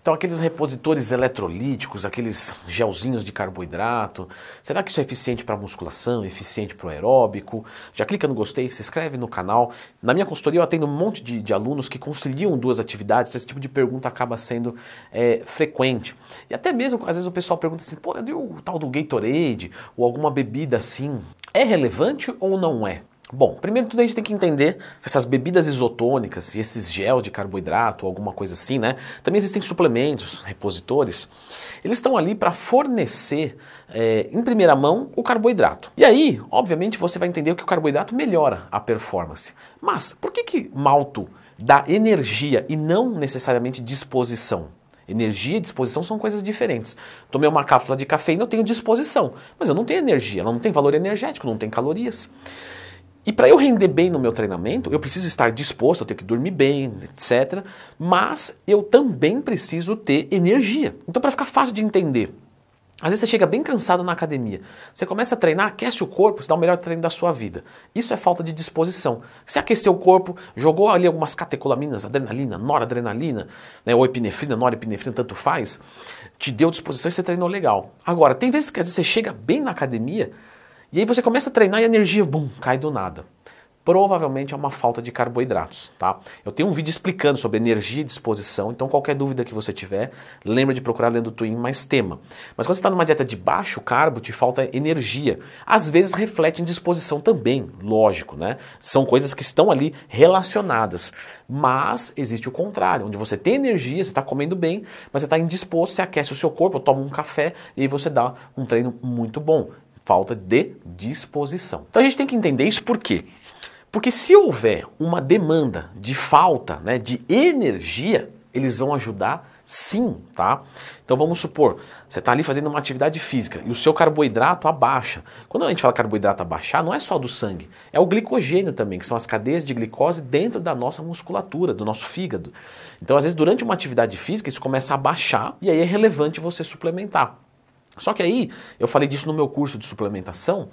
Então, aqueles repositores eletrolíticos, aqueles gelzinhos de carboidrato, será que isso é eficiente para musculação, eficiente para o aeróbico? Já clica no gostei, se inscreve no canal. Na minha consultoria, eu atendo um monte de, de alunos que conciliam duas atividades, então esse tipo de pergunta acaba sendo é, frequente. E até mesmo, às vezes, o pessoal pergunta assim: pô, e o tal do Gatorade ou alguma bebida assim? É relevante ou não é? Bom, primeiro tudo a gente tem que entender essas bebidas isotônicas e esses gel de carboidrato, ou alguma coisa assim, né? Também existem suplementos, repositores. Eles estão ali para fornecer, é, em primeira mão, o carboidrato. E aí, obviamente, você vai entender que o carboidrato melhora a performance. Mas por que que malto dá energia e não necessariamente disposição? Energia e disposição são coisas diferentes. Tomei uma cápsula de cafeína, eu tenho disposição, mas eu não tenho energia, ela não tem valor energético, não tem calorias. E para eu render bem no meu treinamento, eu preciso estar disposto, eu tenho que dormir bem, etc. Mas eu também preciso ter energia. Então, para ficar fácil de entender, às vezes você chega bem cansado na academia. Você começa a treinar, aquece o corpo, você dá o melhor treino da sua vida. Isso é falta de disposição. Você aqueceu o corpo, jogou ali algumas catecolaminas, adrenalina, noradrenalina, né, ou epinefrina, norepinefrina, tanto faz, te deu disposição e você treinou legal. Agora, tem vezes que às vezes você chega bem na academia, e aí você começa a treinar e a energia, bum, cai do nada. Provavelmente é uma falta de carboidratos, tá? Eu tenho um vídeo explicando sobre energia e disposição, então qualquer dúvida que você tiver, lembra de procurar dentro do Twin mais tema. Mas quando você está numa dieta de baixo carbo, te falta energia. Às vezes reflete em disposição também, lógico, né? São coisas que estão ali relacionadas. Mas existe o contrário, onde você tem energia, você está comendo bem, mas você está indisposto, você aquece o seu corpo, toma um café e aí você dá um treino muito bom falta de disposição. Então a gente tem que entender isso por quê? Porque se houver uma demanda de falta né, de energia, eles vão ajudar sim, tá? Então vamos supor, você está ali fazendo uma atividade física e o seu carboidrato abaixa. Quando a gente fala carboidrato abaixar, não é só do sangue, é o glicogênio também, que são as cadeias de glicose dentro da nossa musculatura, do nosso fígado. Então, às vezes, durante uma atividade física, isso começa a baixar e aí é relevante você suplementar. Só que aí, eu falei disso no meu curso de suplementação,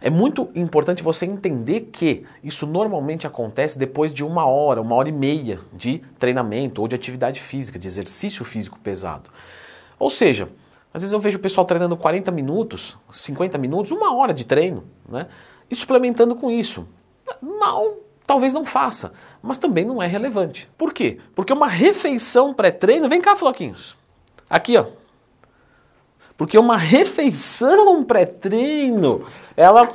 é muito importante você entender que isso normalmente acontece depois de uma hora, uma hora e meia de treinamento ou de atividade física, de exercício físico pesado. Ou seja, às vezes eu vejo o pessoal treinando 40 minutos, 50 minutos, uma hora de treino, né? E suplementando com isso. Mal talvez não faça, mas também não é relevante. Por quê? Porque uma refeição pré-treino, vem cá, Floquinhos. Aqui, ó, porque uma refeição pré-treino, ela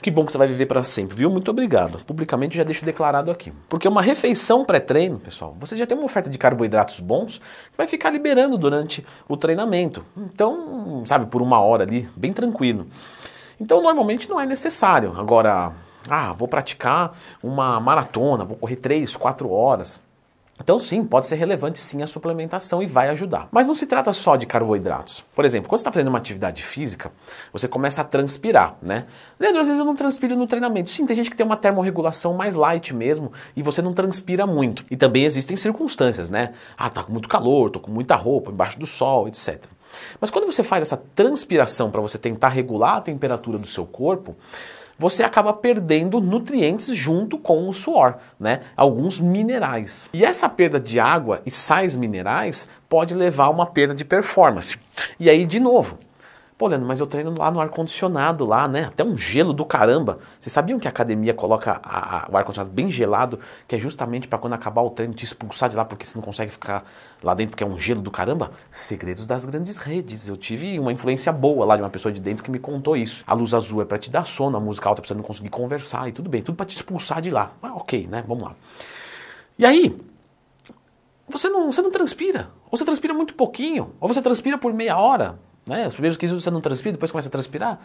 que bom que você vai viver para sempre, viu? Muito obrigado. Publicamente já deixo declarado aqui. Porque uma refeição pré-treino, pessoal, você já tem uma oferta de carboidratos bons que vai ficar liberando durante o treinamento. Então, sabe, por uma hora ali, bem tranquilo. Então, normalmente não é necessário. Agora, ah, vou praticar uma maratona, vou correr 3, 4 horas. Então, sim, pode ser relevante sim a suplementação e vai ajudar. Mas não se trata só de carboidratos. Por exemplo, quando você está fazendo uma atividade física, você começa a transpirar, né? Leandro, às vezes eu não transpiro no treinamento. Sim, tem gente que tem uma termorregulação mais light mesmo e você não transpira muito. E também existem circunstâncias, né? Ah, tá com muito calor, tô com muita roupa, embaixo do sol, etc. Mas quando você faz essa transpiração para você tentar regular a temperatura do seu corpo, você acaba perdendo nutrientes junto com o suor, né? Alguns minerais. E essa perda de água e sais minerais pode levar a uma perda de performance. E aí, de novo, Pô, Leandro, mas eu treino lá no ar-condicionado, lá, né? Até um gelo do caramba. Vocês sabiam que a academia coloca a, a, o ar-condicionado bem gelado, que é justamente para quando acabar o treino te expulsar de lá, porque você não consegue ficar lá dentro, porque é um gelo do caramba? Segredos das grandes redes. Eu tive uma influência boa lá de uma pessoa de dentro que me contou isso. A luz azul é para te dar sono, a música alta é pra você não conseguir conversar e tudo bem, tudo para te expulsar de lá. Mas ah, ok, né? Vamos lá. E aí, você não, você não transpira. Ou você transpira muito pouquinho, ou você transpira por meia hora. Né? Os primeiros 15 minutos você não transpira, depois começa a transpirar.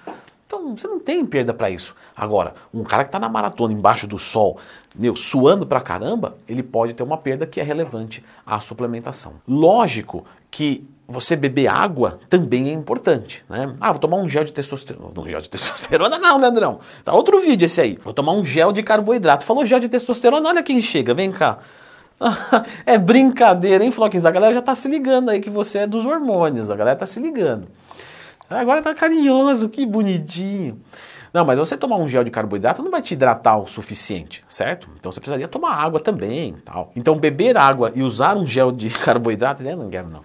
Então você não tem perda para isso. Agora, um cara que está na maratona, embaixo do sol, meu, suando para caramba, ele pode ter uma perda que é relevante à suplementação. Lógico que você beber água também é importante, né? Ah, vou tomar um gel de testosterona. Não, gel de testosterona não, Leandrão. Tá outro vídeo esse aí. Vou tomar um gel de carboidrato. Falou gel de testosterona, olha quem chega, vem cá. é brincadeira, hein, Floquinhos? A galera já tá se ligando aí que você é dos hormônios, a galera tá se ligando. Agora tá carinhoso, que bonitinho. Não, mas você tomar um gel de carboidrato não vai te hidratar o suficiente, certo? Então você precisaria tomar água também, tal. Então beber água e usar um gel de carboidrato, né? não quero não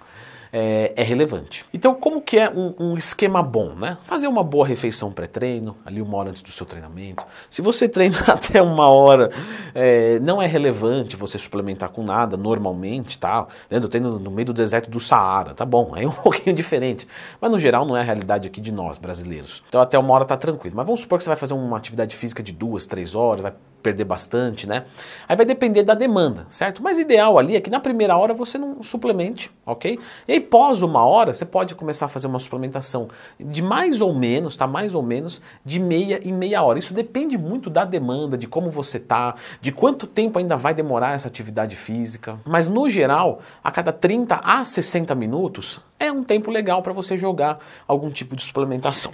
é, é relevante. Então, como que é um, um esquema bom, né? Fazer uma boa refeição pré-treino, ali uma hora antes do seu treinamento. Se você treina até uma hora, é, não é relevante você suplementar com nada, normalmente, tá? Lendo eu treino no meio do deserto do Saara, tá bom, aí é um pouquinho diferente. Mas no geral não é a realidade aqui de nós, brasileiros. Então até uma hora tá tranquilo. Mas vamos supor que você vai fazer uma atividade física de duas, três horas, vai perder bastante, né? Aí vai depender da demanda, certo? Mas ideal ali é que na primeira hora você não suplemente, ok? E aí pós uma hora você pode começar a fazer uma suplementação de mais ou menos, tá? Mais ou menos de meia em meia hora. Isso depende muito da demanda, de como você tá, de quanto tempo ainda vai demorar essa atividade física. Mas no geral, a cada 30 a 60 minutos é um tempo legal para você jogar algum tipo de suplementação.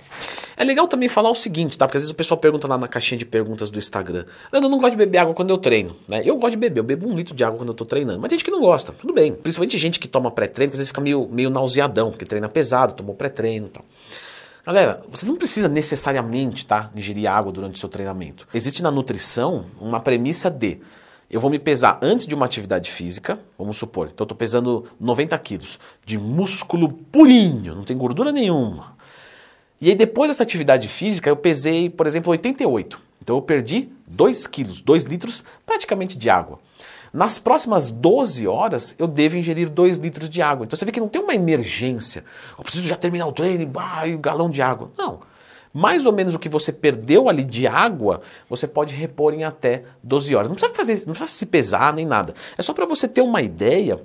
É legal também falar o seguinte, tá? Porque às vezes o pessoal pergunta lá na caixinha de perguntas do Instagram eu não gosto de beber água quando eu treino, né? Eu gosto de beber, eu bebo um litro de água quando eu tô treinando. Mas tem gente que não gosta, tudo bem. Principalmente gente que toma pré-treino, que às vezes fica meio, meio nauseadão, porque treina pesado, tomou pré-treino e tal. Galera, você não precisa necessariamente tá, ingerir água durante o seu treinamento. Existe na nutrição uma premissa de eu vou me pesar antes de uma atividade física, vamos supor, então eu estou pesando 90 quilos de músculo purinho, não tem gordura nenhuma. E aí depois dessa atividade física eu pesei, por exemplo, 88. Então eu perdi 2 quilos, 2 litros praticamente de água. Nas próximas 12 horas eu devo ingerir 2 litros de água. Então você vê que não tem uma emergência. Eu preciso já terminar o treino e bah, um galão de água. Não. Mais ou menos o que você perdeu ali de água, você pode repor em até 12 horas. Não precisa fazer, não precisa se pesar nem nada. É só para você ter uma ideia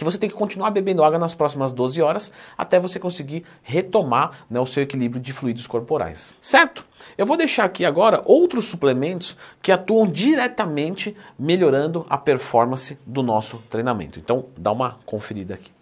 que você tem que continuar bebendo água nas próximas 12 horas até você conseguir retomar né, o seu equilíbrio de fluidos corporais. Certo? Eu vou deixar aqui agora outros suplementos que atuam diretamente melhorando a performance do nosso treinamento. Então, dá uma conferida aqui.